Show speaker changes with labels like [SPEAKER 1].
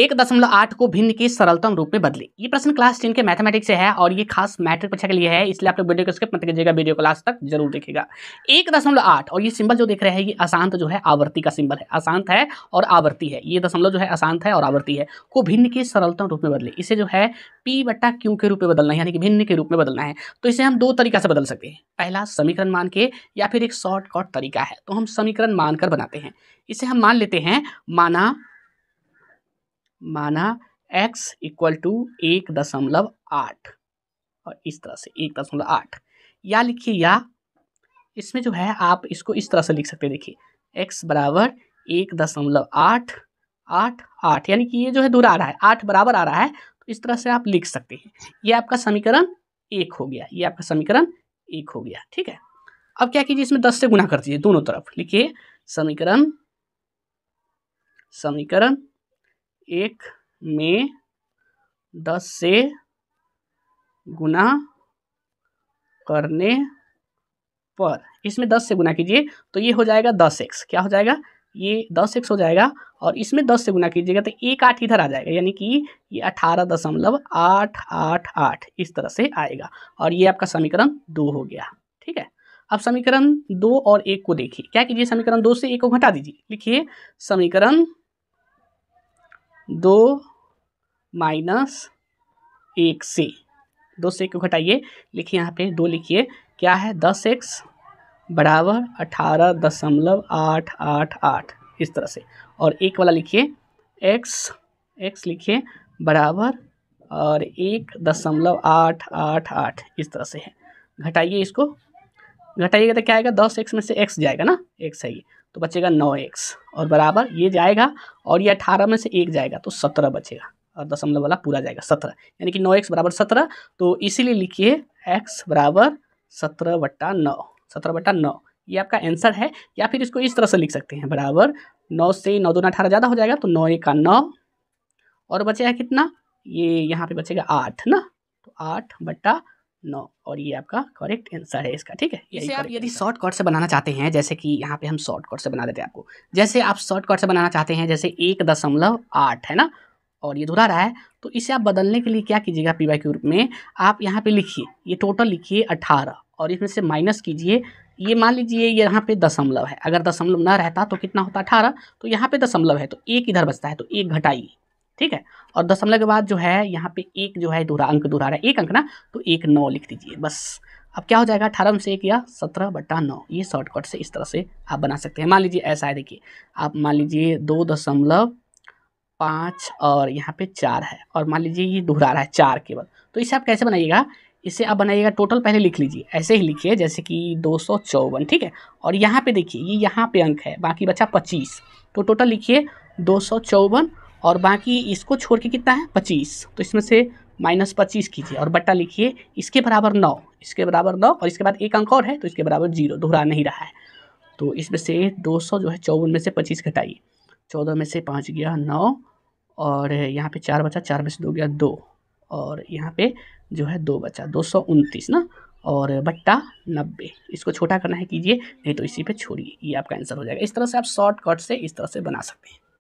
[SPEAKER 1] एक दशमलव आठ को भिन्न के सरलतम रूप में बदले ये प्रश्न क्लास टेन के मैथमेटिक्स से है और ये खास मैट्रिक परीक्षा के लिए है इसलिए आप लोग वीडियो को स्किप मत कीजिएगा वीडियो क्लास तक जरूर देखिएगा एक दशमलव आठ और ये सिंबल जो देख रहे हैं ये अशांत जो है आवर्ती का सिंबल है अशांत है और आवर्ती है ये दशमलव जो है अशांत है और आवर्ती है को भिन्न के सरलतम रूप में बदले इसे जो है पी बट्टा क्यू के रूप में बदलना है यानी कि भिन्न के रूप में बदलना है तो इसे हम दो तरीका से बदल सकते हैं पहला समीकरण मान के या फिर एक शॉर्टकट तरीका है तो हम समीकरण मानकर बनाते हैं इसे हम मान लेते हैं माना माना x इक्वल टू एक दशमलव आठ और इस तरह से एक दशमलव आठ या लिखिए या इसमें जो है आप इसको इस तरह से लिख सकते हैं देखिए x बराबर एक दशमलव आठ आठ आठ यानी कि ये जो है दूर आ रहा है आठ बराबर आ रहा है तो इस तरह से आप लिख सकते हैं ये आपका समीकरण एक हो गया ये आपका समीकरण एक हो गया ठीक है अब क्या कीजिए इसमें दस से गुना कर दीजिए दोनों तरफ लिखिए समीकरण समीकरण एक में दस से गुना करने पर इसमें दस से गुना कीजिए तो ये हो जाएगा दस एक्स क्या हो जाएगा ये दस एक्स हो जाएगा और इसमें दस से गुना कीजिएगा तो एक आठ इधर आ जाएगा यानी कि ये अठारह दशमलव आठ आठ आठ इस तरह से आएगा और ये आपका समीकरण दो हो गया ठीक है अब समीकरण दो और एक को देखिए क्या कीजिए समीकरण दो से एक को घटा दीजिए लिखिए समीकरण दो माइनस एक से दो से एक को घटाइए लिखिए यहाँ पे दो लिखिए क्या है दस एक्स बराबर अठारह दशमलव आठ आठ आठ इस तरह से और एक वाला लिखिए एक्स एक्स लिखिए बराबर और एक दशमलव आठ आठ आठ इस तरह से है घटाइए इसको घटाइएगा तो क्या आएगा दस एक्स में से एक्स जाएगा ना एक्स है ये तो बचेगा नौ एक्स और बराबर ये जाएगा और ये अठारह में से एक जाएगा तो सत्रह बचेगा और दशमलव वाला पूरा जाएगा सत्रह यानी कि नौ एक्स बराबर सत्रह तो इसीलिए लिखिए एक्स बराबर सत्रह बट्टा नौ सत्रह बट्टा नौ ये आपका आंसर है या फिर इसको इस तरह से लिख सकते हैं बराबर नौ से नौ दो अठारह ज़्यादा हो जाएगा तो नौ एक का नौ और बचेगा कितना ये यहाँ पे बचेगा आठ ना तो आठ बट्टा नौ और ये आपका करेक्ट आंसर है इसका ठीक है इसे आप यदि शॉर्टकट से बनाना चाहते हैं जैसे कि यहाँ पे हम शॉर्टकट से बना देते हैं आपको जैसे आप शॉर्टकट से बनाना चाहते हैं जैसे एक दशमलव आठ है ना और ये धुरा रहा है तो इसे आप बदलने के लिए क्या कीजिएगा पी वाई क्यू में आप यहाँ पे लिखिए ये टोटल लिखिए अठारह और इसमें से माइनस कीजिए ये मान लीजिए ये यहाँ पे दशमलव है अगर दशमलव ना रहता तो कितना होता अठारह तो यहाँ पे दशमलव है तो एक इधर बचता है तो एक घटाइए ठीक है और दशमलव के बाद जो है यहाँ पे एक जो है दोहरा अंक दोहरा रहा है एक अंक ना तो एक नौ लिख दीजिए बस अब क्या हो जाएगा अठारह में से एक या सत्रह बट्टा नौ ये शॉर्टकट से इस तरह से आप बना सकते हैं मान लीजिए ऐसा है देखिए आप मान लीजिए दो दशमलव पाँच और यहाँ पे चार है और मान लीजिए ये दोहरा रहा है चार केवल तो इसे आप कैसे बनाइएगा इसे आप बनाइएगा टोटल पहले लिख लीजिए ऐसे ही लिखिए जैसे कि दो सौ चौवन ठीक है और यहाँ पे देखिए ये यहाँ पे अंक है बाकी बचा पच्चीस तो टोटल लिखिए दो सौ चौवन और बाकी इसको छोड़ के कितना है पच्चीस तो इसमें से माइनस पच्चीस कीजिए और बट्टा लिखिए इसके बराबर नौ इसके बराबर नौ और इसके बाद एक अंक और है तो इसके बराबर जीरो दोहरा नहीं रहा है तो इसमें से दो सौ जो है चौवन में से पच्चीस घटाइए चौदह में से पाँच गया नौ और यहाँ पे चार बचा चार में से दो गया दो और यहाँ पे जो है दो बचा दो सौ उनतीस ना और बट्टा नब्बे इसको छोटा करना है कीजिए नहीं तो इसी पर छोड़िए ये आपका आंसर हो जाएगा इस तरह से आप शॉर्टकट से इस तरह से बना सकते हैं